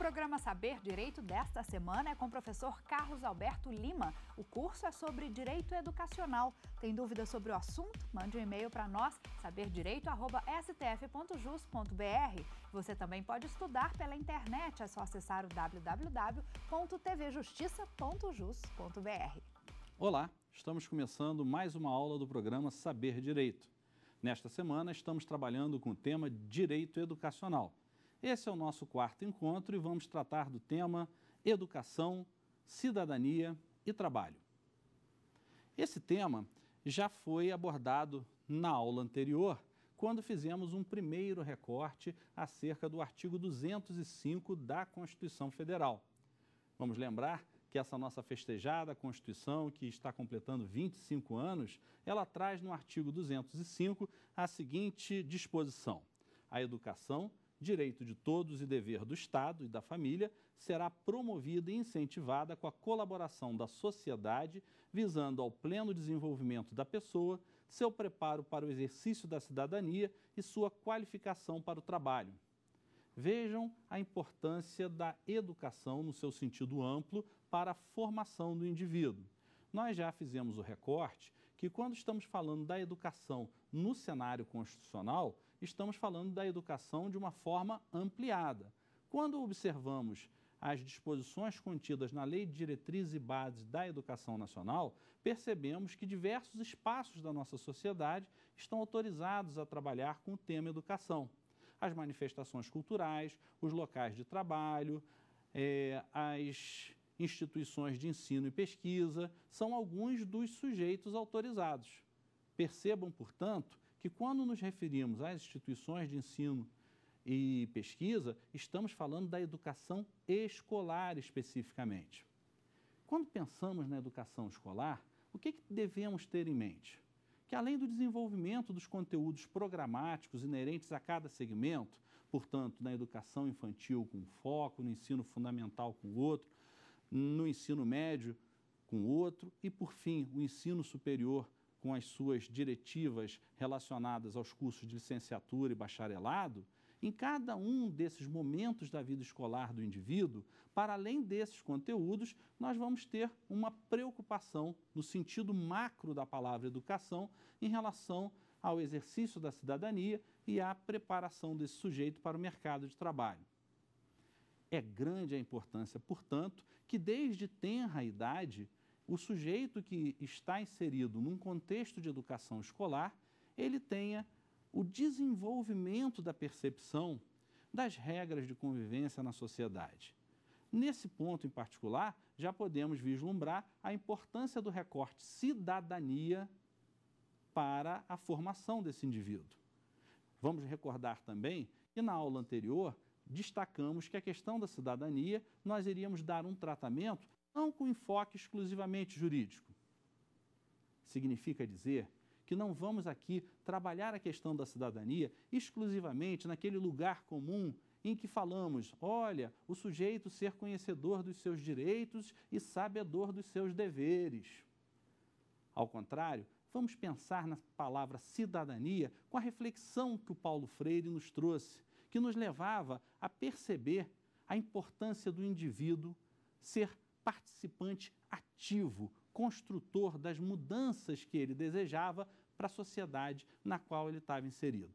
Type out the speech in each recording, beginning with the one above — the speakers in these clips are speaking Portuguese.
programa Saber Direito desta semana é com o professor Carlos Alberto Lima. O curso é sobre direito educacional. Tem dúvidas sobre o assunto? Mande um e-mail para nós, saberdireito.stf.jus.br. Você também pode estudar pela internet, é só acessar o www.tvjustiça.jus.br. Olá, estamos começando mais uma aula do programa Saber Direito. Nesta semana, estamos trabalhando com o tema Direito Educacional. Esse é o nosso quarto encontro e vamos tratar do tema Educação, Cidadania e Trabalho. Esse tema já foi abordado na aula anterior, quando fizemos um primeiro recorte acerca do artigo 205 da Constituição Federal. Vamos lembrar que essa nossa festejada Constituição, que está completando 25 anos, ela traz no artigo 205 a seguinte disposição: a educação direito de todos e dever do Estado e da família, será promovida e incentivada com a colaboração da sociedade, visando ao pleno desenvolvimento da pessoa, seu preparo para o exercício da cidadania e sua qualificação para o trabalho. Vejam a importância da educação, no seu sentido amplo, para a formação do indivíduo. Nós já fizemos o recorte que, quando estamos falando da educação no cenário constitucional, estamos falando da educação de uma forma ampliada. Quando observamos as disposições contidas na Lei de Diretriz e Bases da Educação Nacional, percebemos que diversos espaços da nossa sociedade estão autorizados a trabalhar com o tema educação. As manifestações culturais, os locais de trabalho, eh, as instituições de ensino e pesquisa são alguns dos sujeitos autorizados. Percebam, portanto, que quando nos referimos às instituições de ensino e pesquisa, estamos falando da educação escolar especificamente. Quando pensamos na educação escolar, o que, que devemos ter em mente? Que além do desenvolvimento dos conteúdos programáticos inerentes a cada segmento, portanto, na educação infantil com foco, no ensino fundamental com outro, no ensino médio com outro e, por fim, o ensino superior com as suas diretivas relacionadas aos cursos de licenciatura e bacharelado, em cada um desses momentos da vida escolar do indivíduo, para além desses conteúdos, nós vamos ter uma preocupação, no sentido macro da palavra educação, em relação ao exercício da cidadania e à preparação desse sujeito para o mercado de trabalho. É grande a importância, portanto, que desde tenra idade o sujeito que está inserido num contexto de educação escolar, ele tenha o desenvolvimento da percepção das regras de convivência na sociedade. Nesse ponto em particular, já podemos vislumbrar a importância do recorte cidadania para a formação desse indivíduo. Vamos recordar também que na aula anterior destacamos que a questão da cidadania nós iríamos dar um tratamento não com enfoque exclusivamente jurídico. Significa dizer que não vamos aqui trabalhar a questão da cidadania exclusivamente naquele lugar comum em que falamos, olha, o sujeito ser conhecedor dos seus direitos e sabedor dos seus deveres. Ao contrário, vamos pensar na palavra cidadania com a reflexão que o Paulo Freire nos trouxe, que nos levava a perceber a importância do indivíduo ser participante ativo, construtor das mudanças que ele desejava para a sociedade na qual ele estava inserido.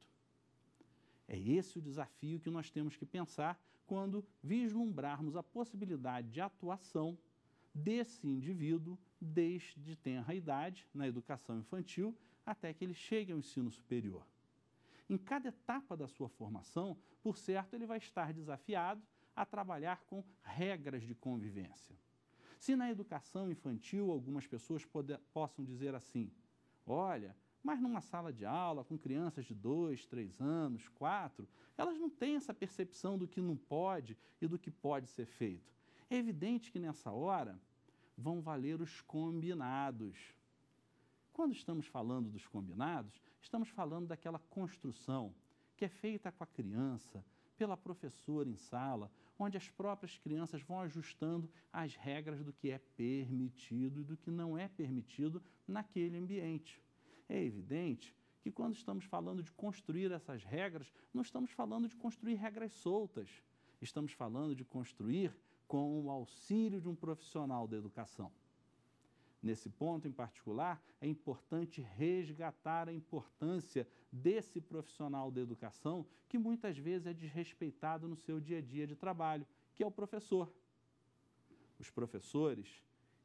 É esse o desafio que nós temos que pensar quando vislumbrarmos a possibilidade de atuação desse indivíduo desde tenra idade na educação infantil até que ele chegue ao ensino superior. Em cada etapa da sua formação, por certo, ele vai estar desafiado a trabalhar com regras de convivência. Se na educação infantil algumas pessoas pode, possam dizer assim, olha, mas numa sala de aula, com crianças de 2, 3 anos, 4, elas não têm essa percepção do que não pode e do que pode ser feito. É evidente que nessa hora vão valer os combinados. Quando estamos falando dos combinados, estamos falando daquela construção que é feita com a criança, pela professora em sala, onde as próprias crianças vão ajustando as regras do que é permitido e do que não é permitido naquele ambiente. É evidente que quando estamos falando de construir essas regras, não estamos falando de construir regras soltas. Estamos falando de construir com o auxílio de um profissional da educação. Nesse ponto em particular, é importante resgatar a importância desse profissional da educação que muitas vezes é desrespeitado no seu dia a dia de trabalho, que é o professor. Os professores,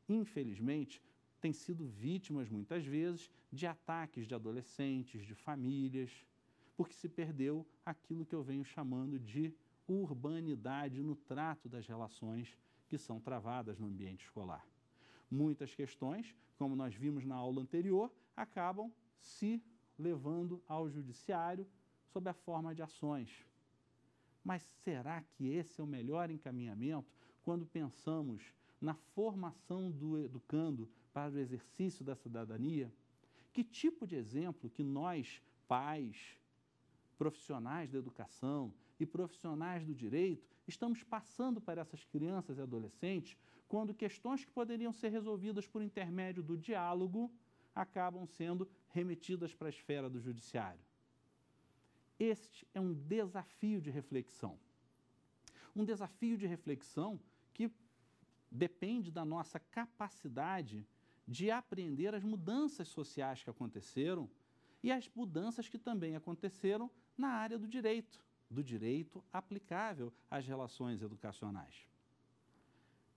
infelizmente, têm sido vítimas muitas vezes de ataques de adolescentes, de famílias, porque se perdeu aquilo que eu venho chamando de urbanidade no trato das relações que são travadas no ambiente escolar muitas questões, como nós vimos na aula anterior, acabam se levando ao judiciário sob a forma de ações. Mas será que esse é o melhor encaminhamento quando pensamos na formação do educando para o exercício da cidadania? Que tipo de exemplo que nós, pais, profissionais da educação e profissionais do direito, estamos passando para essas crianças e adolescentes quando questões que poderiam ser resolvidas por intermédio do diálogo acabam sendo remetidas para a esfera do judiciário. Este é um desafio de reflexão. Um desafio de reflexão que depende da nossa capacidade de apreender as mudanças sociais que aconteceram e as mudanças que também aconteceram na área do direito, do direito aplicável às relações educacionais.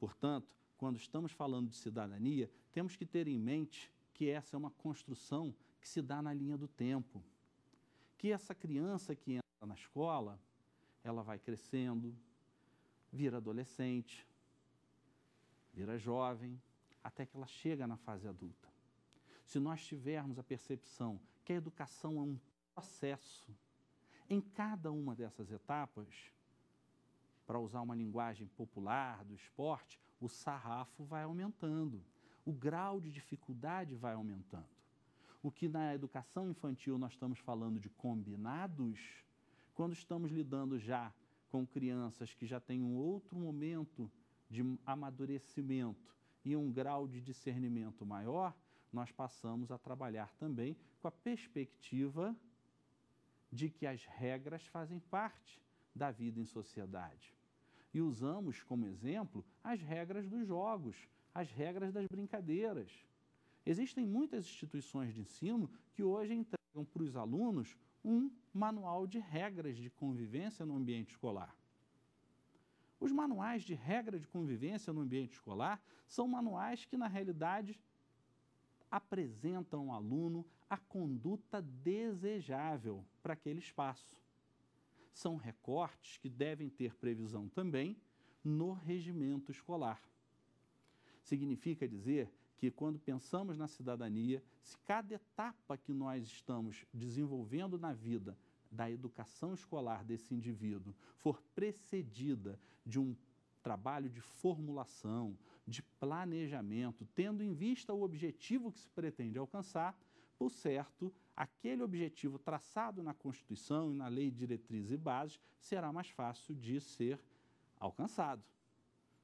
Portanto, quando estamos falando de cidadania, temos que ter em mente que essa é uma construção que se dá na linha do tempo. Que essa criança que entra na escola, ela vai crescendo, vira adolescente, vira jovem, até que ela chega na fase adulta. Se nós tivermos a percepção que a educação é um processo, em cada uma dessas etapas, para usar uma linguagem popular do esporte, o sarrafo vai aumentando, o grau de dificuldade vai aumentando. O que na educação infantil nós estamos falando de combinados, quando estamos lidando já com crianças que já têm um outro momento de amadurecimento e um grau de discernimento maior, nós passamos a trabalhar também com a perspectiva de que as regras fazem parte da vida em sociedade. E usamos como exemplo as regras dos jogos, as regras das brincadeiras. Existem muitas instituições de ensino que hoje entregam para os alunos um manual de regras de convivência no ambiente escolar. Os manuais de regra de convivência no ambiente escolar são manuais que, na realidade, apresentam ao aluno a conduta desejável para aquele espaço são recortes que devem ter previsão também no regimento escolar. Significa dizer que, quando pensamos na cidadania, se cada etapa que nós estamos desenvolvendo na vida da educação escolar desse indivíduo for precedida de um trabalho de formulação, de planejamento, tendo em vista o objetivo que se pretende alcançar, por certo, aquele objetivo traçado na Constituição e na lei Diretrizes e bases será mais fácil de ser alcançado.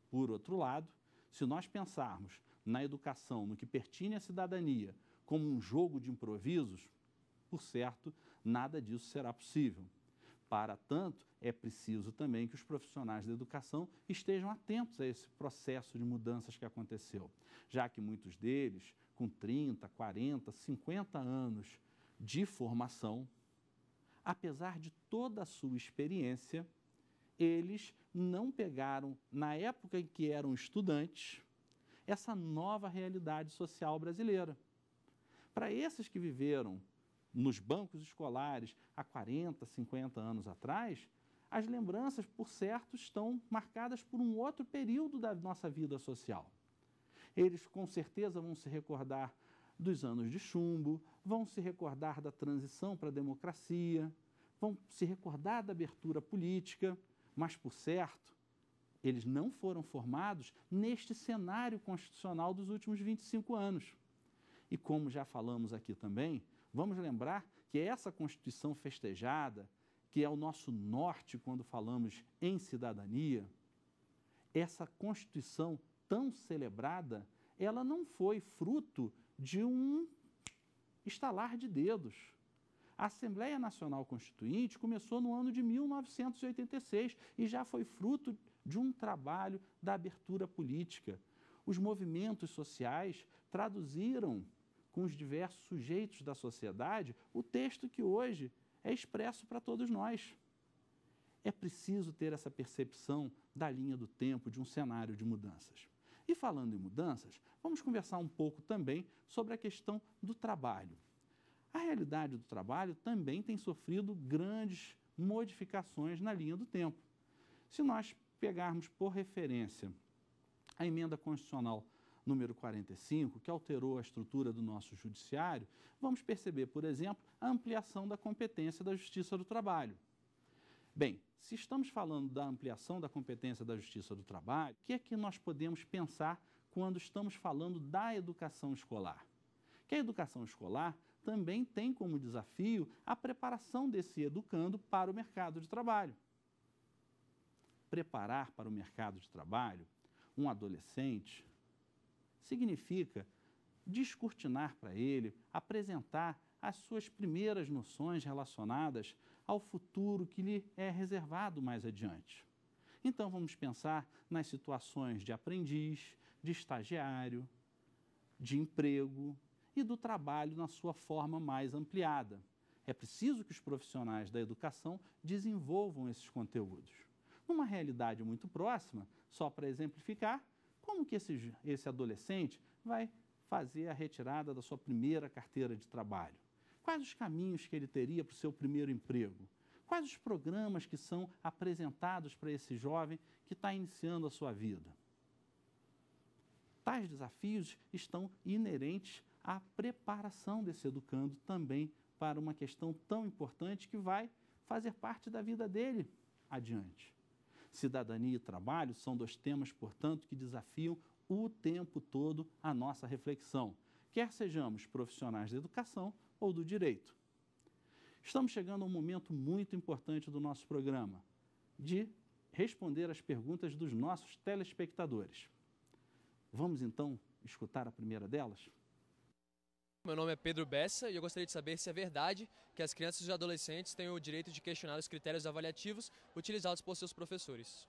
Por outro lado, se nós pensarmos na educação, no que pertine à cidadania, como um jogo de improvisos, por certo, nada disso será possível. Para tanto, é preciso também que os profissionais da educação estejam atentos a esse processo de mudanças que aconteceu, já que muitos deles, com 30, 40, 50 anos de formação, apesar de toda a sua experiência, eles não pegaram, na época em que eram estudantes, essa nova realidade social brasileira. Para esses que viveram nos bancos escolares há 40, 50 anos atrás, as lembranças, por certo, estão marcadas por um outro período da nossa vida social. Eles com certeza vão se recordar dos anos de chumbo, vão se recordar da transição para a democracia, vão se recordar da abertura política, mas, por certo, eles não foram formados neste cenário constitucional dos últimos 25 anos. E como já falamos aqui também, vamos lembrar que é essa Constituição festejada, que é o nosso norte quando falamos em cidadania, essa Constituição tão celebrada, ela não foi fruto de um estalar de dedos. A Assembleia Nacional Constituinte começou no ano de 1986 e já foi fruto de um trabalho da abertura política. Os movimentos sociais traduziram com os diversos sujeitos da sociedade o texto que hoje é expresso para todos nós. É preciso ter essa percepção da linha do tempo de um cenário de mudanças. E falando em mudanças, vamos conversar um pouco também sobre a questão do trabalho. A realidade do trabalho também tem sofrido grandes modificações na linha do tempo. Se nós pegarmos por referência a emenda constitucional número 45, que alterou a estrutura do nosso judiciário, vamos perceber, por exemplo, a ampliação da competência da Justiça do Trabalho. Bem, se estamos falando da ampliação da competência da Justiça do Trabalho, o que é que nós podemos pensar quando estamos falando da educação escolar? Que a educação escolar também tem como desafio a preparação desse educando para o mercado de trabalho. Preparar para o mercado de trabalho um adolescente significa descortinar para ele, apresentar as suas primeiras noções relacionadas ao futuro que lhe é reservado mais adiante. Então vamos pensar nas situações de aprendiz, de estagiário, de emprego e do trabalho na sua forma mais ampliada. É preciso que os profissionais da educação desenvolvam esses conteúdos. Numa realidade muito próxima, só para exemplificar, como que esse, esse adolescente vai fazer a retirada da sua primeira carteira de trabalho? Quais os caminhos que ele teria para o seu primeiro emprego? Quais os programas que são apresentados para esse jovem que está iniciando a sua vida? Tais desafios estão inerentes à preparação desse educando também para uma questão tão importante que vai fazer parte da vida dele adiante. Cidadania e trabalho são dois temas, portanto, que desafiam o tempo todo a nossa reflexão, quer sejamos profissionais da educação ou do direito. Estamos chegando a um momento muito importante do nosso programa, de responder às perguntas dos nossos telespectadores. Vamos então escutar a primeira delas? Meu nome é Pedro Bessa e eu gostaria de saber se é verdade que as crianças e adolescentes têm o direito de questionar os critérios avaliativos utilizados por seus professores.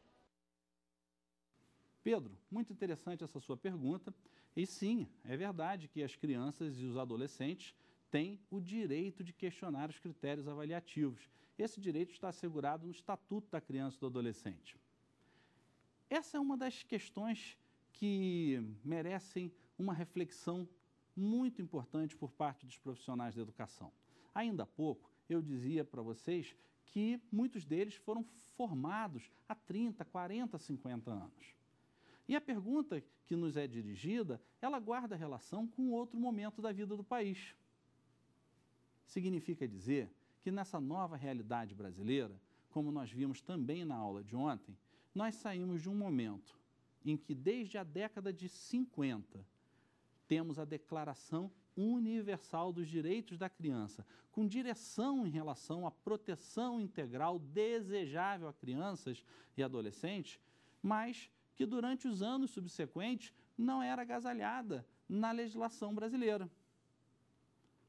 Pedro, muito interessante essa sua pergunta. E sim, é verdade que as crianças e os adolescentes tem o direito de questionar os critérios avaliativos. Esse direito está assegurado no Estatuto da Criança e do Adolescente. Essa é uma das questões que merecem uma reflexão muito importante por parte dos profissionais da educação. Ainda há pouco, eu dizia para vocês que muitos deles foram formados há 30, 40, 50 anos. E a pergunta que nos é dirigida, ela guarda relação com outro momento da vida do país. Significa dizer que nessa nova realidade brasileira, como nós vimos também na aula de ontem, nós saímos de um momento em que, desde a década de 50, temos a Declaração Universal dos Direitos da Criança, com direção em relação à proteção integral desejável a crianças e adolescentes, mas que durante os anos subsequentes não era agasalhada na legislação brasileira.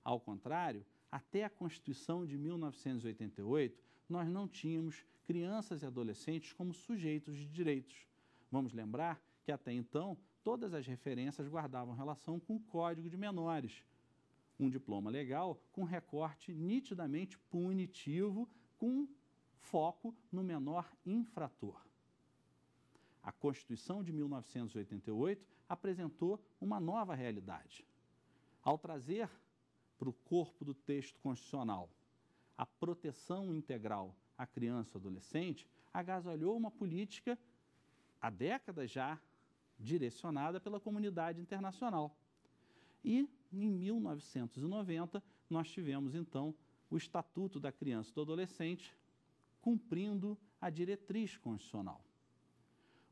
Ao contrário, até a Constituição de 1988, nós não tínhamos crianças e adolescentes como sujeitos de direitos. Vamos lembrar que até então todas as referências guardavam relação com o Código de Menores, um diploma legal com recorte nitidamente punitivo, com foco no menor infrator. A Constituição de 1988 apresentou uma nova realidade. Ao trazer para o corpo do texto constitucional, a proteção integral à criança e adolescente, agasalhou uma política há décadas já direcionada pela comunidade internacional. E em 1990 nós tivemos então o Estatuto da Criança e do Adolescente cumprindo a diretriz constitucional.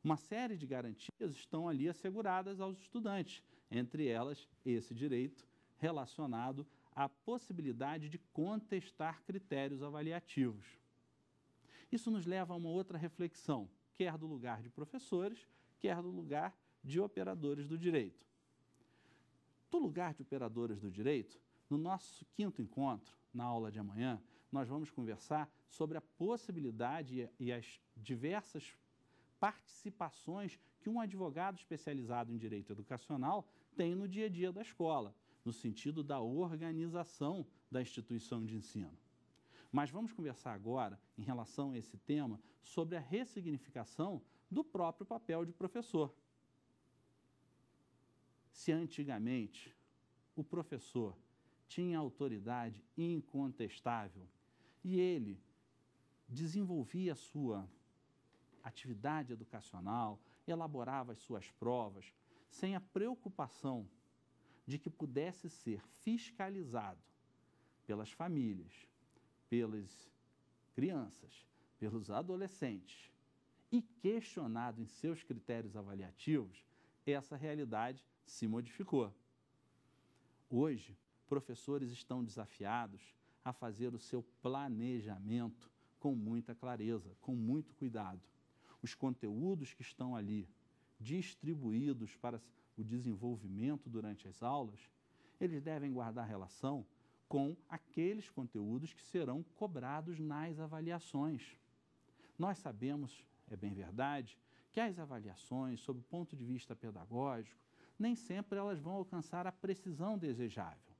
Uma série de garantias estão ali asseguradas aos estudantes, entre elas esse direito relacionado a possibilidade de contestar critérios avaliativos. Isso nos leva a uma outra reflexão, quer do lugar de professores, quer do lugar de operadores do direito. Do lugar de operadores do direito, no nosso quinto encontro, na aula de amanhã, nós vamos conversar sobre a possibilidade e as diversas participações que um advogado especializado em direito educacional tem no dia a dia da escola no sentido da organização da instituição de ensino. Mas vamos conversar agora, em relação a esse tema, sobre a ressignificação do próprio papel de professor. Se antigamente o professor tinha autoridade incontestável e ele desenvolvia a sua atividade educacional, elaborava as suas provas, sem a preocupação de que pudesse ser fiscalizado pelas famílias, pelas crianças, pelos adolescentes e questionado em seus critérios avaliativos, essa realidade se modificou. Hoje, professores estão desafiados a fazer o seu planejamento com muita clareza, com muito cuidado. Os conteúdos que estão ali distribuídos para o desenvolvimento durante as aulas, eles devem guardar relação com aqueles conteúdos que serão cobrados nas avaliações. Nós sabemos, é bem verdade, que as avaliações, sob o ponto de vista pedagógico, nem sempre elas vão alcançar a precisão desejável.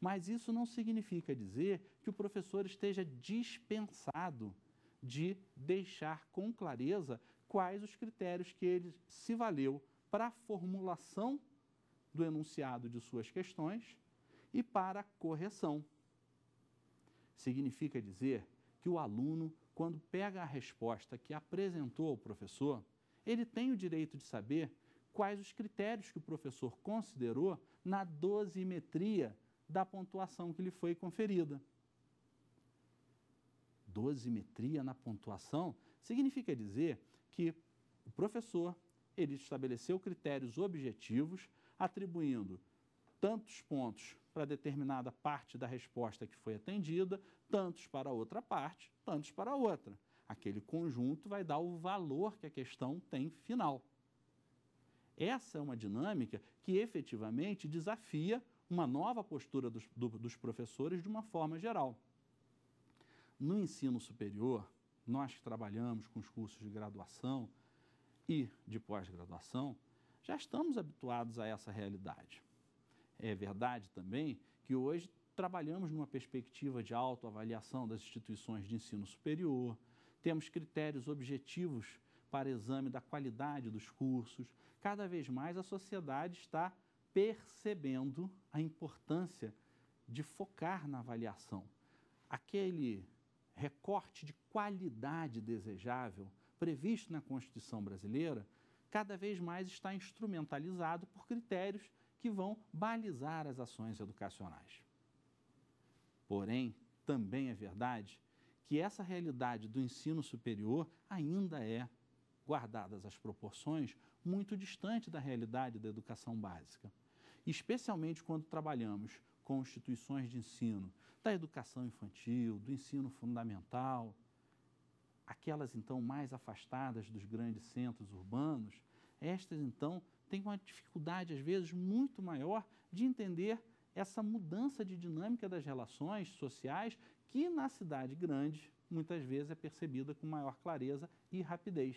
Mas isso não significa dizer que o professor esteja dispensado de deixar com clareza quais os critérios que ele se valeu para a formulação do enunciado de suas questões e para a correção. Significa dizer que o aluno, quando pega a resposta que apresentou ao professor, ele tem o direito de saber quais os critérios que o professor considerou na dosimetria da pontuação que lhe foi conferida. Dosimetria na pontuação significa dizer que o professor ele estabeleceu critérios objetivos, atribuindo tantos pontos para determinada parte da resposta que foi atendida, tantos para outra parte, tantos para outra. Aquele conjunto vai dar o valor que a questão tem final. Essa é uma dinâmica que efetivamente desafia uma nova postura dos, do, dos professores de uma forma geral. No ensino superior, nós que trabalhamos com os cursos de graduação, e de pós-graduação, já estamos habituados a essa realidade. É verdade também que hoje trabalhamos numa perspectiva de autoavaliação das instituições de ensino superior, temos critérios objetivos para exame da qualidade dos cursos. Cada vez mais a sociedade está percebendo a importância de focar na avaliação. Aquele recorte de qualidade desejável previsto na Constituição brasileira, cada vez mais está instrumentalizado por critérios que vão balizar as ações educacionais. Porém, também é verdade que essa realidade do ensino superior ainda é, guardadas as proporções, muito distante da realidade da educação básica. Especialmente quando trabalhamos com instituições de ensino da educação infantil, do ensino fundamental, aquelas então mais afastadas dos grandes centros urbanos, estas então têm uma dificuldade às vezes muito maior de entender essa mudança de dinâmica das relações sociais que na cidade grande muitas vezes é percebida com maior clareza e rapidez.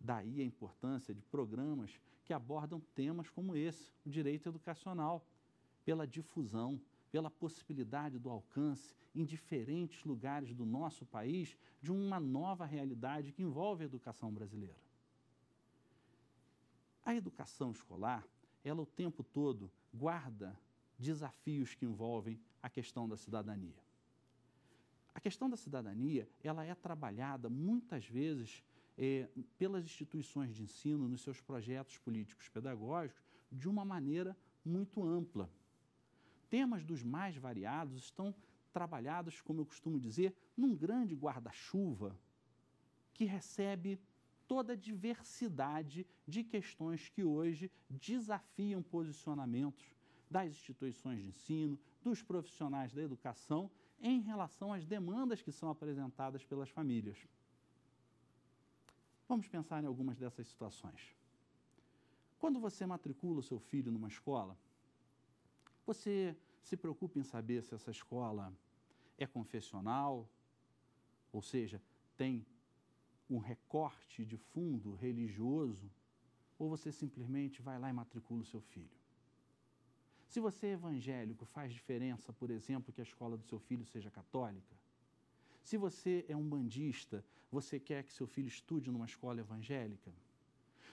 Daí a importância de programas que abordam temas como esse, o direito educacional, pela difusão, pela possibilidade do alcance em diferentes lugares do nosso país de uma nova realidade que envolve a educação brasileira. A educação escolar, ela o tempo todo guarda desafios que envolvem a questão da cidadania. A questão da cidadania, ela é trabalhada muitas vezes é, pelas instituições de ensino nos seus projetos políticos pedagógicos de uma maneira muito ampla. Temas dos mais variados estão trabalhados, como eu costumo dizer, num grande guarda-chuva que recebe toda a diversidade de questões que hoje desafiam posicionamentos das instituições de ensino, dos profissionais da educação em relação às demandas que são apresentadas pelas famílias. Vamos pensar em algumas dessas situações. Quando você matricula o seu filho numa escola, você se preocupe em saber se essa escola é confessional, ou seja, tem um recorte de fundo religioso, ou você simplesmente vai lá e matricula o seu filho. Se você é evangélico, faz diferença, por exemplo, que a escola do seu filho seja católica? Se você é um bandista, você quer que seu filho estude numa escola evangélica?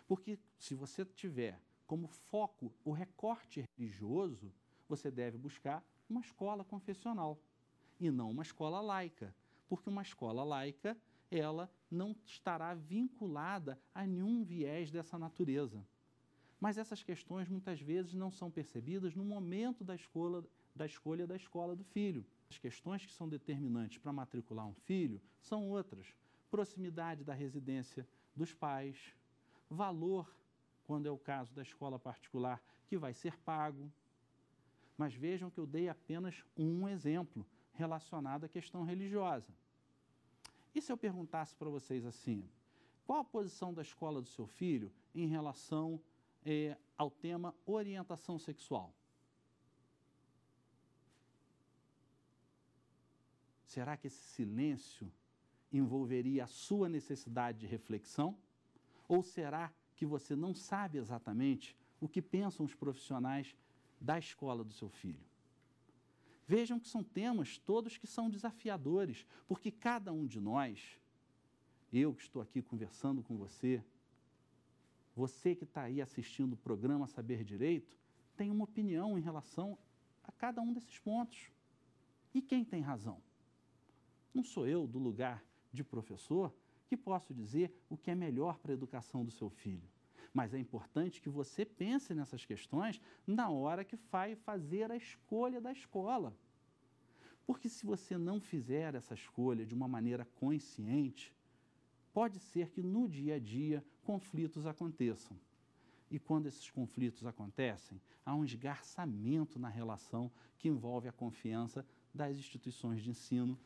Porque se você tiver como foco o recorte religioso, você deve buscar uma escola confessional e não uma escola laica, porque uma escola laica ela não estará vinculada a nenhum viés dessa natureza. Mas essas questões muitas vezes não são percebidas no momento da escola da escolha da escola do filho. As questões que são determinantes para matricular um filho são outras: proximidade da residência dos pais, valor, quando é o caso da escola particular, que vai ser pago. Mas vejam que eu dei apenas um exemplo relacionado à questão religiosa. E se eu perguntasse para vocês assim, qual a posição da escola do seu filho em relação eh, ao tema orientação sexual? Será que esse silêncio envolveria a sua necessidade de reflexão? Ou será que você não sabe exatamente o que pensam os profissionais da escola do seu filho. Vejam que são temas todos que são desafiadores, porque cada um de nós, eu que estou aqui conversando com você, você que está aí assistindo o programa Saber Direito, tem uma opinião em relação a cada um desses pontos. E quem tem razão? Não sou eu, do lugar de professor, que posso dizer o que é melhor para a educação do seu filho. Mas é importante que você pense nessas questões na hora que vai fazer a escolha da escola. Porque se você não fizer essa escolha de uma maneira consciente, pode ser que no dia a dia conflitos aconteçam. E quando esses conflitos acontecem, há um esgarçamento na relação que envolve a confiança das instituições de ensino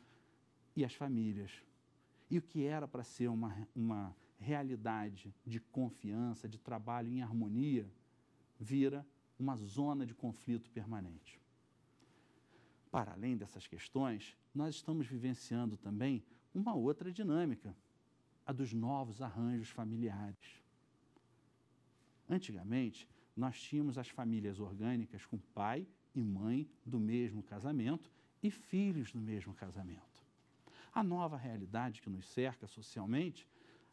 e as famílias. E o que era para ser uma, uma realidade de confiança, de trabalho em harmonia, vira uma zona de conflito permanente. Para além dessas questões, nós estamos vivenciando também uma outra dinâmica, a dos novos arranjos familiares. Antigamente, nós tínhamos as famílias orgânicas com pai e mãe do mesmo casamento e filhos do mesmo casamento. A nova realidade que nos cerca socialmente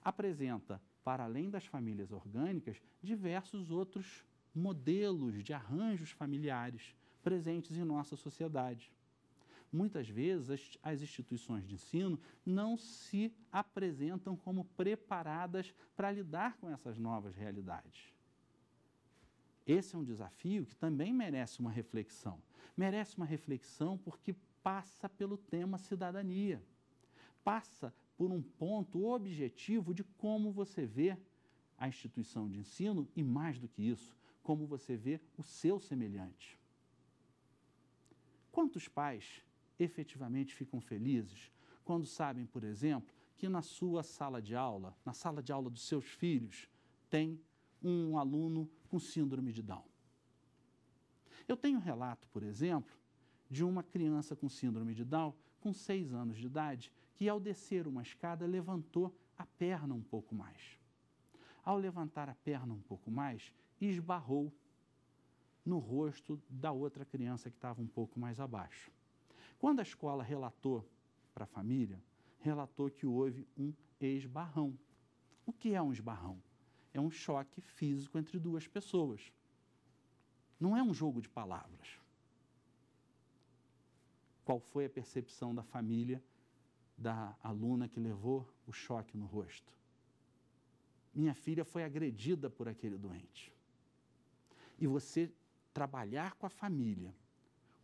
apresenta, para além das famílias orgânicas, diversos outros modelos de arranjos familiares presentes em nossa sociedade. Muitas vezes as, as instituições de ensino não se apresentam como preparadas para lidar com essas novas realidades. Esse é um desafio que também merece uma reflexão. Merece uma reflexão porque passa pelo tema cidadania, passa por um ponto objetivo de como você vê a instituição de ensino e, mais do que isso, como você vê o seu semelhante. Quantos pais efetivamente ficam felizes quando sabem, por exemplo, que na sua sala de aula, na sala de aula dos seus filhos, tem um aluno com síndrome de Down? Eu tenho um relato, por exemplo, de uma criança com síndrome de Down, com seis anos de idade, que, ao descer uma escada, levantou a perna um pouco mais. Ao levantar a perna um pouco mais, esbarrou no rosto da outra criança que estava um pouco mais abaixo. Quando a escola relatou para a família, relatou que houve um esbarrão. O que é um esbarrão? É um choque físico entre duas pessoas. Não é um jogo de palavras. Qual foi a percepção da família da aluna que levou o choque no rosto. Minha filha foi agredida por aquele doente. E você trabalhar com a família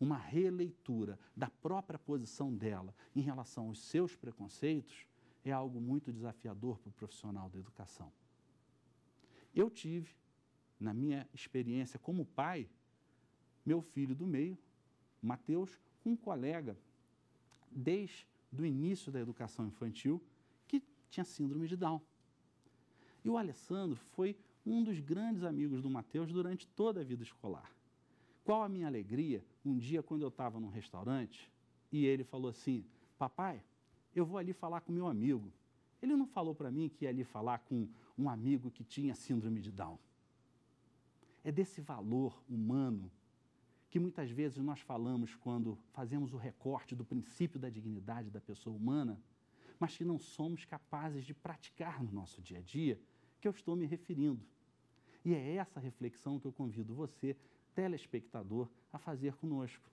uma releitura da própria posição dela em relação aos seus preconceitos é algo muito desafiador para o profissional da educação. Eu tive, na minha experiência como pai, meu filho do meio, Mateus, um colega desde do início da educação infantil que tinha síndrome de Down. E o Alessandro foi um dos grandes amigos do Mateus durante toda a vida escolar. Qual a minha alegria um dia quando eu estava num restaurante e ele falou assim: Papai, eu vou ali falar com meu amigo. Ele não falou para mim que ia ali falar com um amigo que tinha síndrome de Down. É desse valor humano que muitas vezes nós falamos quando fazemos o recorte do princípio da dignidade da pessoa humana, mas que não somos capazes de praticar no nosso dia a dia, que eu estou me referindo. E é essa reflexão que eu convido você, telespectador, a fazer conosco.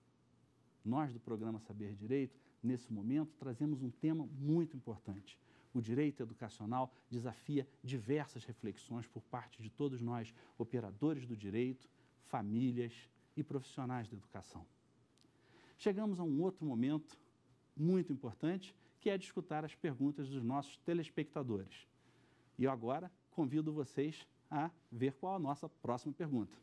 Nós do programa Saber Direito, nesse momento, trazemos um tema muito importante. O direito educacional desafia diversas reflexões por parte de todos nós, operadores do direito, famílias, e profissionais da educação. Chegamos a um outro momento muito importante, que é escutar as perguntas dos nossos telespectadores. E eu agora convido vocês a ver qual a nossa próxima pergunta.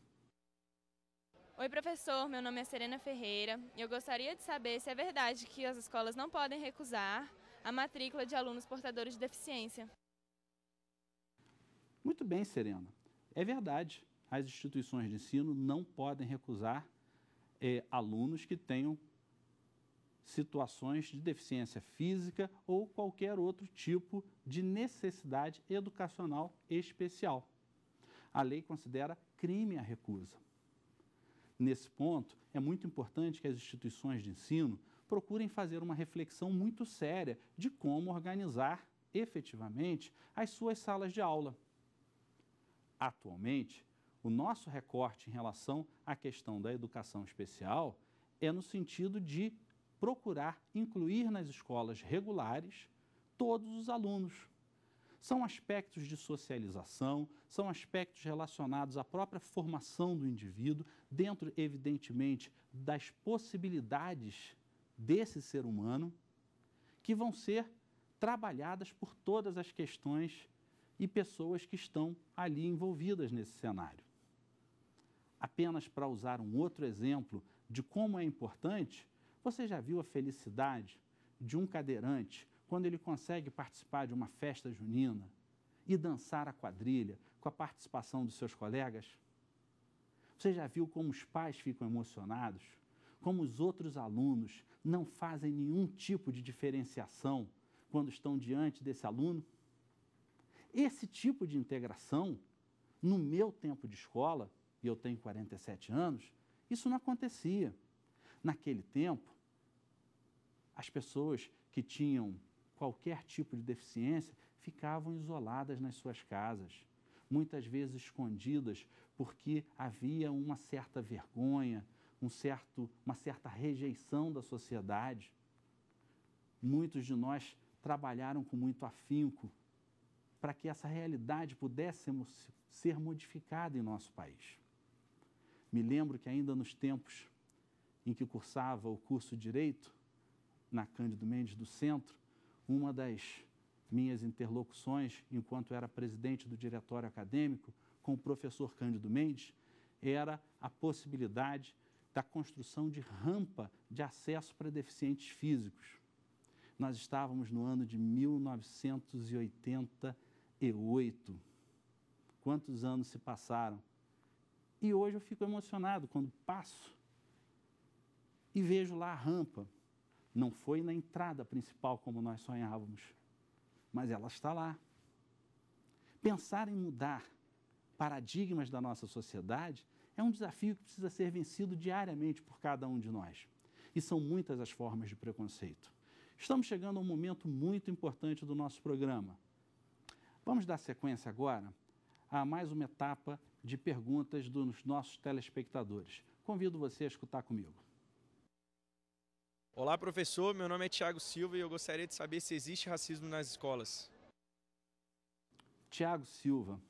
Oi, professor. Meu nome é Serena Ferreira e eu gostaria de saber se é verdade que as escolas não podem recusar a matrícula de alunos portadores de deficiência. Muito bem, Serena. É verdade as instituições de ensino não podem recusar eh, alunos que tenham situações de deficiência física ou qualquer outro tipo de necessidade educacional especial. A lei considera crime a recusa. Nesse ponto, é muito importante que as instituições de ensino procurem fazer uma reflexão muito séria de como organizar efetivamente as suas salas de aula. Atualmente, o nosso recorte em relação à questão da educação especial é no sentido de procurar incluir nas escolas regulares todos os alunos. São aspectos de socialização, são aspectos relacionados à própria formação do indivíduo, dentro, evidentemente, das possibilidades desse ser humano, que vão ser trabalhadas por todas as questões e pessoas que estão ali envolvidas nesse cenário. Apenas para usar um outro exemplo de como é importante, você já viu a felicidade de um cadeirante quando ele consegue participar de uma festa junina e dançar a quadrilha com a participação dos seus colegas? Você já viu como os pais ficam emocionados? Como os outros alunos não fazem nenhum tipo de diferenciação quando estão diante desse aluno? Esse tipo de integração, no meu tempo de escola, eu tenho 47 anos, isso não acontecia. Naquele tempo, as pessoas que tinham qualquer tipo de deficiência ficavam isoladas nas suas casas, muitas vezes escondidas, porque havia uma certa vergonha, um certo, uma certa rejeição da sociedade. Muitos de nós trabalharam com muito afinco para que essa realidade pudesse ser modificada em nosso país. Me lembro que ainda nos tempos em que cursava o curso de Direito, na Cândido Mendes do Centro, uma das minhas interlocuções, enquanto era presidente do diretório acadêmico, com o professor Cândido Mendes, era a possibilidade da construção de rampa de acesso para deficientes físicos. Nós estávamos no ano de 1988. Quantos anos se passaram? E hoje eu fico emocionado quando passo e vejo lá a rampa. Não foi na entrada principal como nós sonhávamos, mas ela está lá. Pensar em mudar paradigmas da nossa sociedade é um desafio que precisa ser vencido diariamente por cada um de nós. E são muitas as formas de preconceito. Estamos chegando a um momento muito importante do nosso programa. Vamos dar sequência agora a mais uma etapa de perguntas dos nossos telespectadores. Convido você a escutar comigo. Olá, professor. Meu nome é Tiago Silva e eu gostaria de saber se existe racismo nas escolas. Tiago Silva,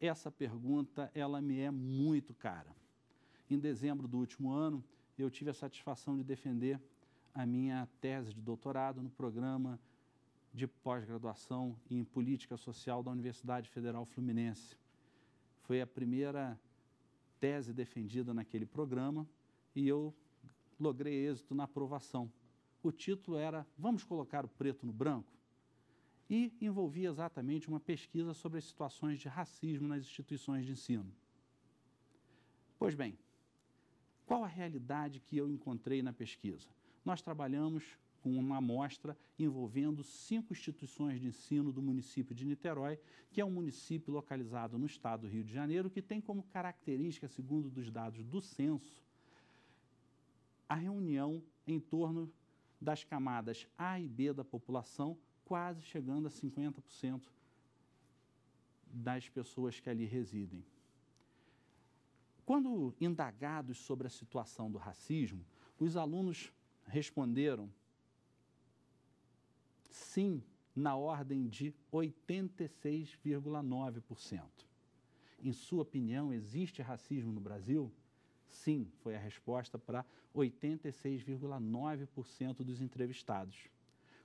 essa pergunta ela me é muito cara. Em dezembro do último ano, eu tive a satisfação de defender a minha tese de doutorado no programa de pós-graduação em política social da Universidade Federal Fluminense. Foi a primeira tese defendida naquele programa e eu logrei êxito na aprovação. O título era Vamos colocar o preto no branco? E envolvia exatamente uma pesquisa sobre as situações de racismo nas instituições de ensino. Pois bem, qual a realidade que eu encontrei na pesquisa? Nós trabalhamos com uma amostra envolvendo cinco instituições de ensino do município de Niterói, que é um município localizado no estado do Rio de Janeiro, que tem como característica, segundo os dados do censo, a reunião em torno das camadas A e B da população, quase chegando a 50% das pessoas que ali residem. Quando indagados sobre a situação do racismo, os alunos responderam sim na ordem de 86,9%. Em sua opinião, existe racismo no Brasil? Sim, foi a resposta para 86,9% dos entrevistados.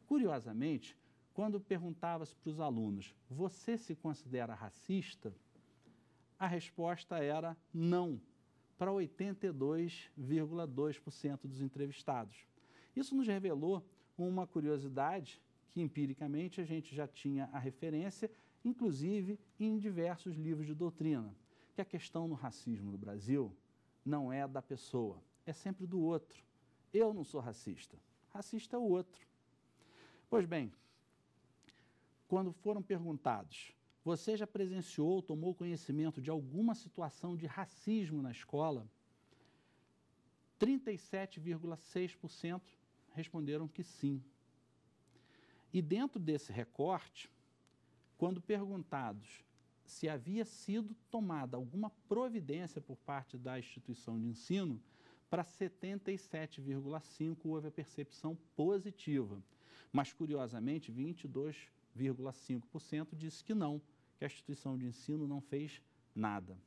Curiosamente, quando perguntava-se para os alunos, você se considera racista? A resposta era não, para 82,2% dos entrevistados. Isso nos revelou uma curiosidade que empiricamente a gente já tinha a referência, inclusive em diversos livros de doutrina, que a questão no racismo no Brasil não é da pessoa, é sempre do outro. Eu não sou racista, racista é o outro. Pois bem, quando foram perguntados, você já presenciou, tomou conhecimento de alguma situação de racismo na escola? 37,6% responderam que sim. E dentro desse recorte, quando perguntados se havia sido tomada alguma providência por parte da instituição de ensino, para 77,5% houve a percepção positiva. Mas, curiosamente, 22,5% disse que não, que a instituição de ensino não fez nada.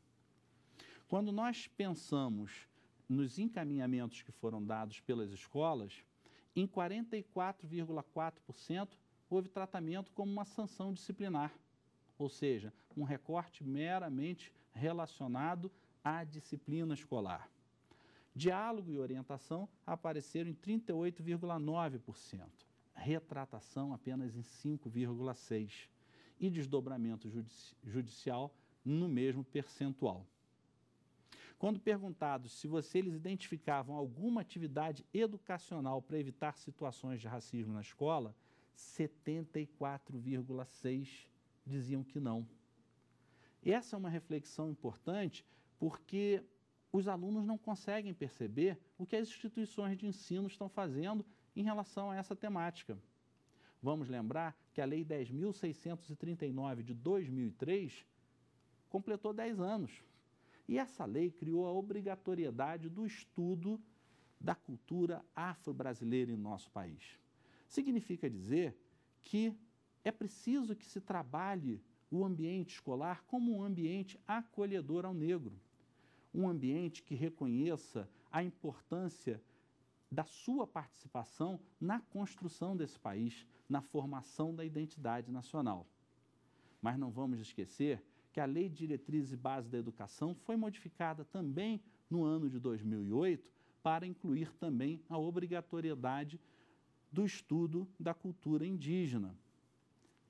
Quando nós pensamos nos encaminhamentos que foram dados pelas escolas, em 44,4% houve tratamento como uma sanção disciplinar, ou seja, um recorte meramente relacionado à disciplina escolar. Diálogo e orientação apareceram em 38,9%, retratação apenas em 5,6% e desdobramento judici judicial no mesmo percentual. Quando perguntados se você, eles identificavam alguma atividade educacional para evitar situações de racismo na escola, 74,6% diziam que não. Essa é uma reflexão importante porque os alunos não conseguem perceber o que as instituições de ensino estão fazendo em relação a essa temática. Vamos lembrar que a Lei 10.639 de 2003 completou 10 anos. E essa lei criou a obrigatoriedade do estudo da cultura afro-brasileira em nosso país. Significa dizer que é preciso que se trabalhe o ambiente escolar como um ambiente acolhedor ao negro, um ambiente que reconheça a importância da sua participação na construção desse país, na formação da identidade nacional. Mas não vamos esquecer que a Lei de Diretriz e Base da Educação foi modificada também no ano de 2008 para incluir também a obrigatoriedade do estudo da cultura indígena.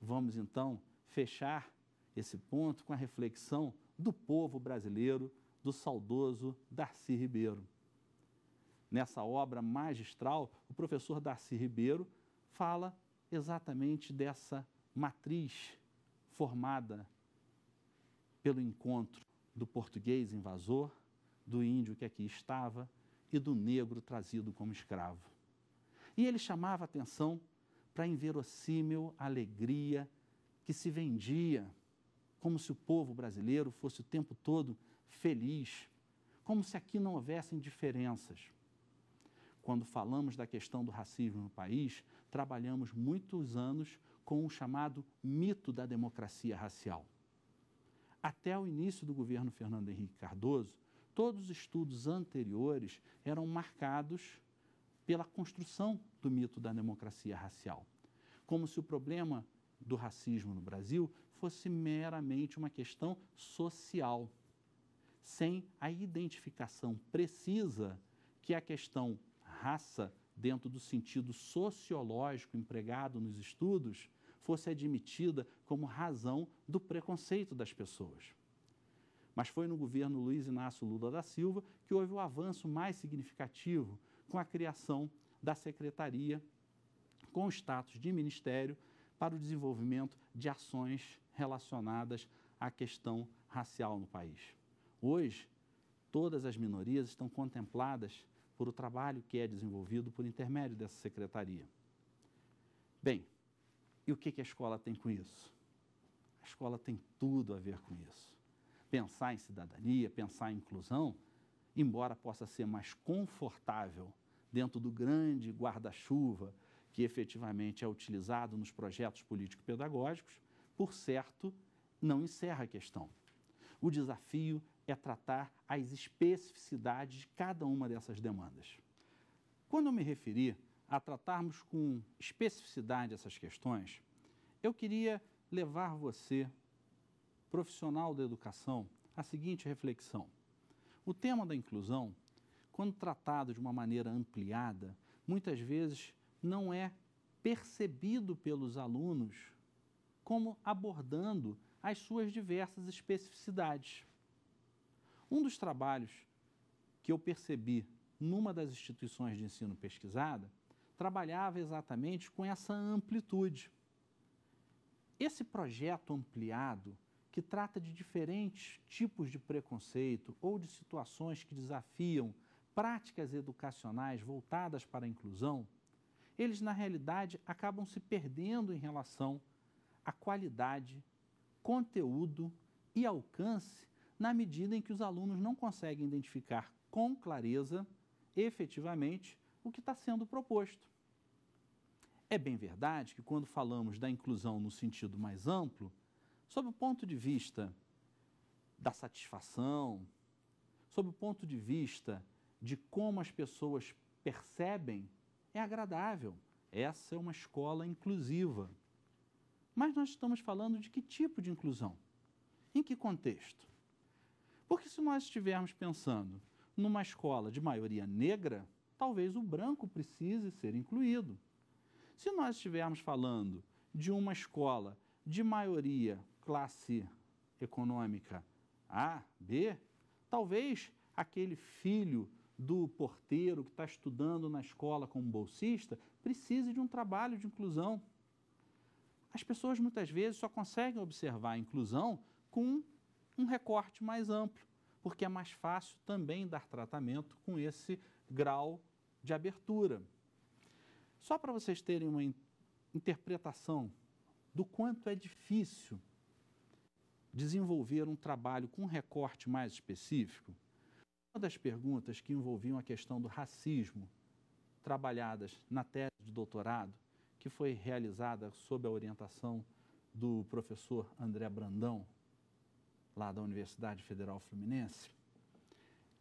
Vamos então fechar esse ponto com a reflexão do povo brasileiro do saudoso Darcy Ribeiro. Nessa obra magistral, o professor Darcy Ribeiro fala exatamente dessa matriz formada pelo encontro do português invasor, do índio que aqui estava e do negro trazido como escravo. E ele chamava atenção para a inverossímil alegria que se vendia, como se o povo brasileiro fosse o tempo todo feliz, como se aqui não houvessem diferenças. Quando falamos da questão do racismo no país, trabalhamos muitos anos com o chamado mito da democracia racial até o início do governo Fernando Henrique Cardoso, todos os estudos anteriores eram marcados pela construção do mito da democracia racial, como se o problema do racismo no Brasil fosse meramente uma questão social, sem a identificação precisa que a questão raça, dentro do sentido sociológico empregado nos estudos, fosse admitida como razão do preconceito das pessoas. Mas foi no governo Luiz Inácio Lula da Silva que houve o avanço mais significativo com a criação da secretaria com o status de ministério para o desenvolvimento de ações relacionadas à questão racial no país. Hoje, todas as minorias estão contempladas por o trabalho que é desenvolvido por intermédio dessa secretaria. Bem, e o que, que a escola tem com isso? A escola tem tudo a ver com isso. Pensar em cidadania, pensar em inclusão, embora possa ser mais confortável dentro do grande guarda-chuva que efetivamente é utilizado nos projetos político-pedagógicos, por certo, não encerra a questão. O desafio é tratar as especificidades de cada uma dessas demandas. Quando eu me referi a tratarmos com especificidade essas questões, eu queria levar você, profissional da educação, à seguinte reflexão. O tema da inclusão, quando tratado de uma maneira ampliada, muitas vezes não é percebido pelos alunos como abordando as suas diversas especificidades. Um dos trabalhos que eu percebi numa das instituições de ensino pesquisada trabalhava exatamente com essa amplitude. Esse projeto ampliado, que trata de diferentes tipos de preconceito ou de situações que desafiam práticas educacionais voltadas para a inclusão, eles na realidade acabam se perdendo em relação à qualidade, conteúdo e alcance na medida em que os alunos não conseguem identificar com clareza, efetivamente, o que está sendo proposto. É bem verdade que, quando falamos da inclusão no sentido mais amplo, sob o ponto de vista da satisfação, sob o ponto de vista de como as pessoas percebem, é agradável. Essa é uma escola inclusiva. Mas nós estamos falando de que tipo de inclusão? Em que contexto? Porque se nós estivermos pensando numa escola de maioria negra, talvez o branco precise ser incluído. Se nós estivermos falando de uma escola de maioria classe econômica A, B, talvez aquele filho do porteiro que está estudando na escola como bolsista precise de um trabalho de inclusão. As pessoas muitas vezes só conseguem observar a inclusão com um recorte mais amplo, porque é mais fácil também dar tratamento com esse grau de abertura. Só para vocês terem uma in interpretação do quanto é difícil desenvolver um trabalho com um recorte mais específico, uma das perguntas que envolviam a questão do racismo, trabalhadas na tese de doutorado, que foi realizada sob a orientação do professor André Brandão, lá da Universidade Federal Fluminense,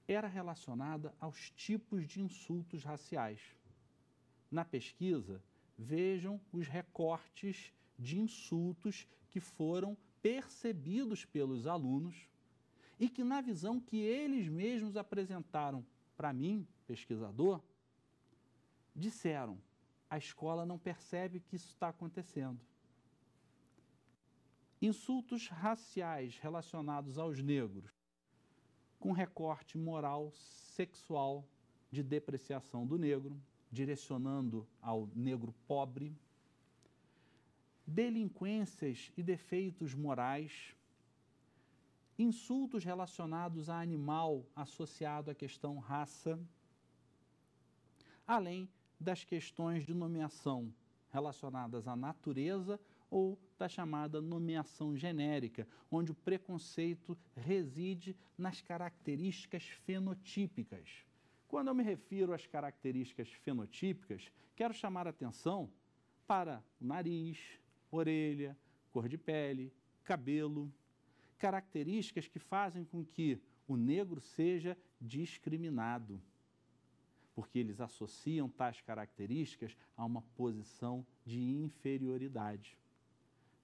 era relacionada aos tipos de insultos raciais na pesquisa, vejam os recortes de insultos que foram percebidos pelos alunos e que, na visão que eles mesmos apresentaram para mim, pesquisador, disseram: a escola não percebe que isso está acontecendo. Insultos raciais relacionados aos negros, com recorte moral, sexual, de depreciação do negro, direcionando ao negro pobre, delinquências e defeitos morais, insultos relacionados a animal associado à questão raça, além das questões de nomeação relacionadas à natureza ou da chamada nomeação genérica, onde o preconceito reside nas características fenotípicas. Quando eu me refiro às características fenotípicas, quero chamar atenção para o nariz, orelha, cor de pele, cabelo, características que fazem com que o negro seja discriminado, porque eles associam tais características a uma posição de inferioridade.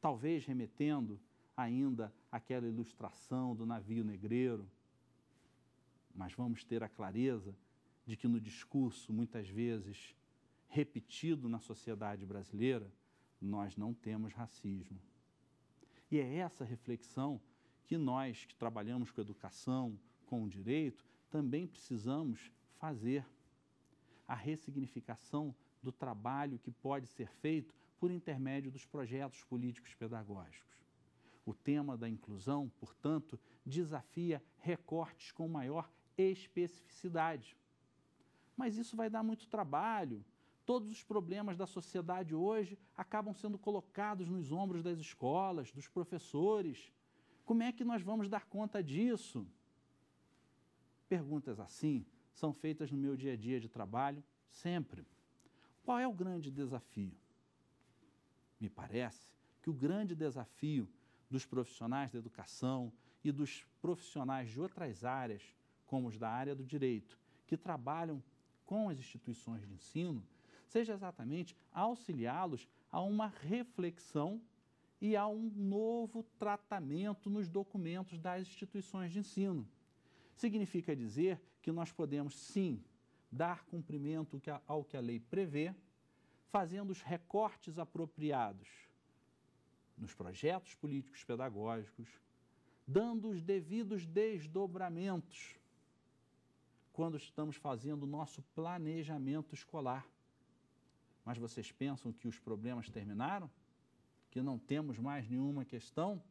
Talvez remetendo ainda àquela ilustração do navio negreiro, mas vamos ter a clareza de que no discurso, muitas vezes repetido na sociedade brasileira, nós não temos racismo. E é essa reflexão que nós, que trabalhamos com educação, com o direito, também precisamos fazer. A ressignificação do trabalho que pode ser feito por intermédio dos projetos políticos pedagógicos. O tema da inclusão, portanto, desafia recortes com maior especificidade. Mas isso vai dar muito trabalho. Todos os problemas da sociedade hoje acabam sendo colocados nos ombros das escolas, dos professores. Como é que nós vamos dar conta disso? Perguntas assim são feitas no meu dia a dia de trabalho sempre. Qual é o grande desafio? Me parece que o grande desafio dos profissionais da educação e dos profissionais de outras áreas, como os da área do direito, que trabalham com as instituições de ensino seja exatamente auxiliá-los a uma reflexão e a um novo tratamento nos documentos das instituições de ensino. Significa dizer que nós podemos, sim, dar cumprimento ao que a lei prevê, fazendo os recortes apropriados nos projetos políticos pedagógicos, dando os devidos desdobramentos quando estamos fazendo o nosso planejamento escolar. Mas vocês pensam que os problemas terminaram? Que não temos mais nenhuma questão?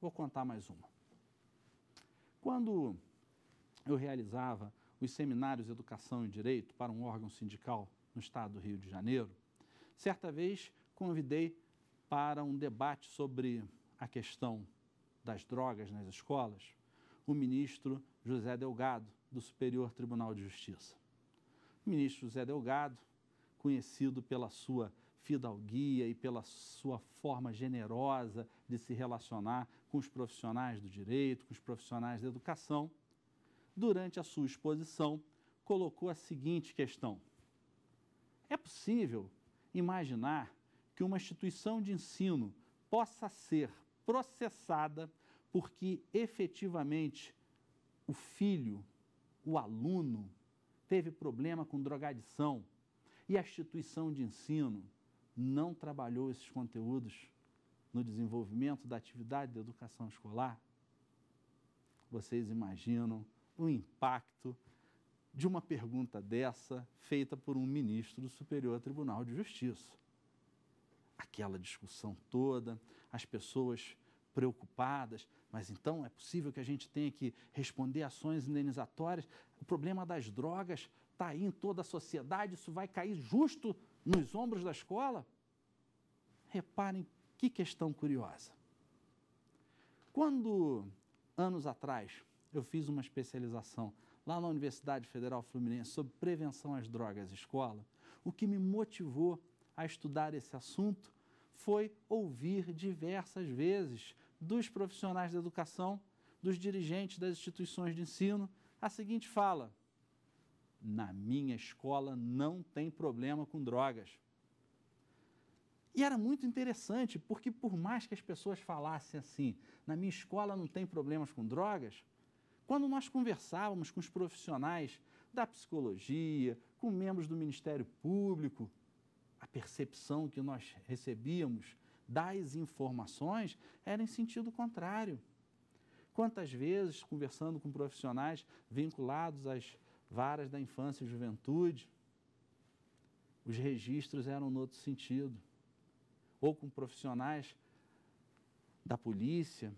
Vou contar mais uma. Quando eu realizava os seminários Educação e Direito para um órgão sindical no estado do Rio de Janeiro, certa vez convidei para um debate sobre a questão das drogas nas escolas o ministro José Delgado, do Superior Tribunal de Justiça. O ministro José Delgado, conhecido pela sua fidalguia e pela sua forma generosa de se relacionar com os profissionais do direito, com os profissionais da educação, durante a sua exposição, colocou a seguinte questão: É possível imaginar que uma instituição de ensino possa ser processada porque efetivamente o filho o aluno teve problema com drogadição e a instituição de ensino não trabalhou esses conteúdos no desenvolvimento da atividade da educação escolar, vocês imaginam o impacto de uma pergunta dessa feita por um ministro do Superior Tribunal de Justiça. Aquela discussão toda, as pessoas preocupadas, mas então é possível que a gente tenha que responder ações indenizatórias. O problema das drogas está aí em toda a sociedade, isso vai cair justo nos ombros da escola? Reparem que questão curiosa. Quando, anos atrás, eu fiz uma especialização lá na Universidade Federal Fluminense sobre prevenção às drogas escola, o que me motivou a estudar esse assunto foi ouvir diversas vezes dos profissionais da educação, dos dirigentes das instituições de ensino, a seguinte fala: Na minha escola não tem problema com drogas. E era muito interessante, porque por mais que as pessoas falassem assim, na minha escola não tem problemas com drogas, quando nós conversávamos com os profissionais da psicologia, com membros do Ministério Público, a percepção que nós recebíamos das informações era em sentido contrário. Quantas vezes, conversando com profissionais vinculados às varas da infância e juventude, os registros eram no outro sentido. Ou com profissionais da polícia.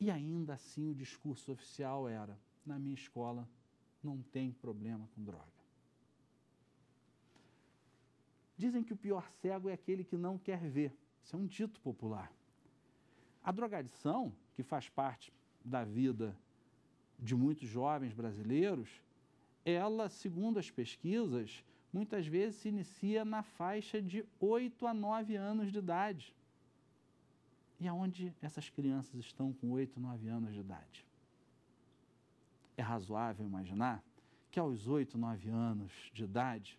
E ainda assim o discurso oficial era: na minha escola não tem problema com droga. Dizem que o pior cego é aquele que não quer ver. Isso é um dito popular. A drogadição, que faz parte da vida de muitos jovens brasileiros, ela, segundo as pesquisas, muitas vezes se inicia na faixa de 8 a 9 anos de idade. E aonde essas crianças estão com 8, 9 anos de idade? É razoável imaginar que aos 8, 9 anos de idade,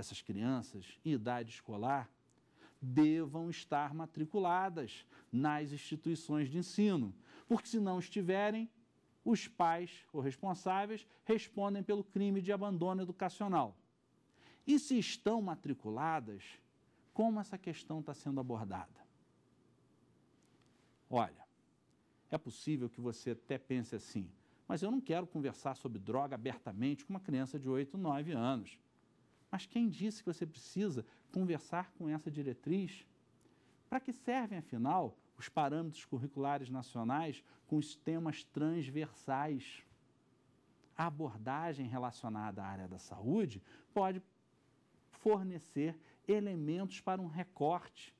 essas crianças em idade escolar devam estar matriculadas nas instituições de ensino, porque se não estiverem, os pais ou responsáveis respondem pelo crime de abandono educacional. E se estão matriculadas, como essa questão está sendo abordada? Olha, é possível que você até pense assim, mas eu não quero conversar sobre droga abertamente com uma criança de 8, 9 anos. Mas quem disse que você precisa conversar com essa diretriz? Para que servem, afinal, os parâmetros curriculares nacionais com os temas transversais? A abordagem relacionada à área da saúde pode fornecer elementos para um recorte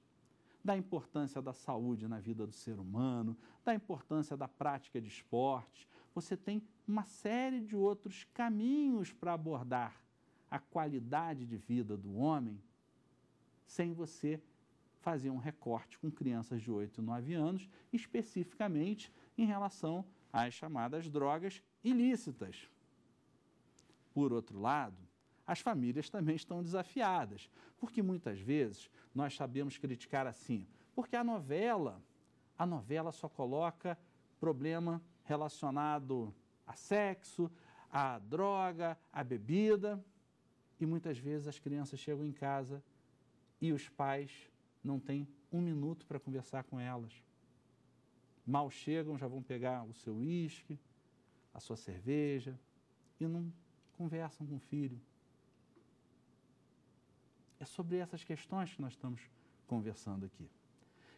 da importância da saúde na vida do ser humano, da importância da prática de esporte. Você tem uma série de outros caminhos para abordar a qualidade de vida do homem sem você fazer um recorte com crianças de 8 e 9 anos, especificamente em relação às chamadas drogas ilícitas. Por outro lado, as famílias também estão desafiadas, porque muitas vezes nós sabemos criticar assim, porque a novela, a novela só coloca problema relacionado a sexo, a droga, a bebida, e muitas vezes as crianças chegam em casa e os pais não têm um minuto para conversar com elas. Mal chegam, já vão pegar o seu uísque, a sua cerveja e não conversam com o filho. É sobre essas questões que nós estamos conversando aqui.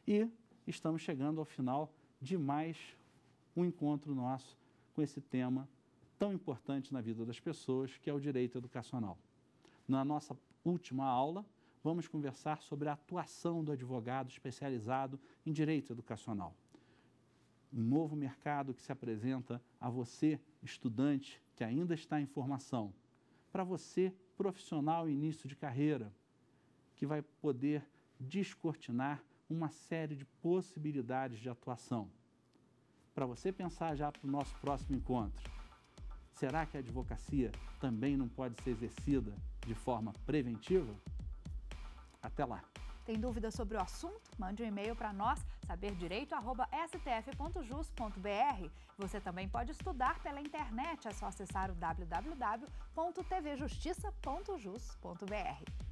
E estamos chegando ao final de mais um encontro nosso com esse tema tão importante na vida das pessoas, que é o direito educacional. Na nossa última aula, vamos conversar sobre a atuação do advogado especializado em direito educacional. Um novo mercado que se apresenta a você, estudante que ainda está em formação, para você, profissional início de carreira, que vai poder descortinar uma série de possibilidades de atuação. Para você pensar já para o nosso próximo encontro. Será que a advocacia também não pode ser exercida de forma preventiva? Até lá! Tem dúvidas sobre o assunto? Mande um e-mail para nós, saberdireito.stf.jus.br. Você também pode estudar pela internet, é só acessar o www.tvjustiça.jus.br.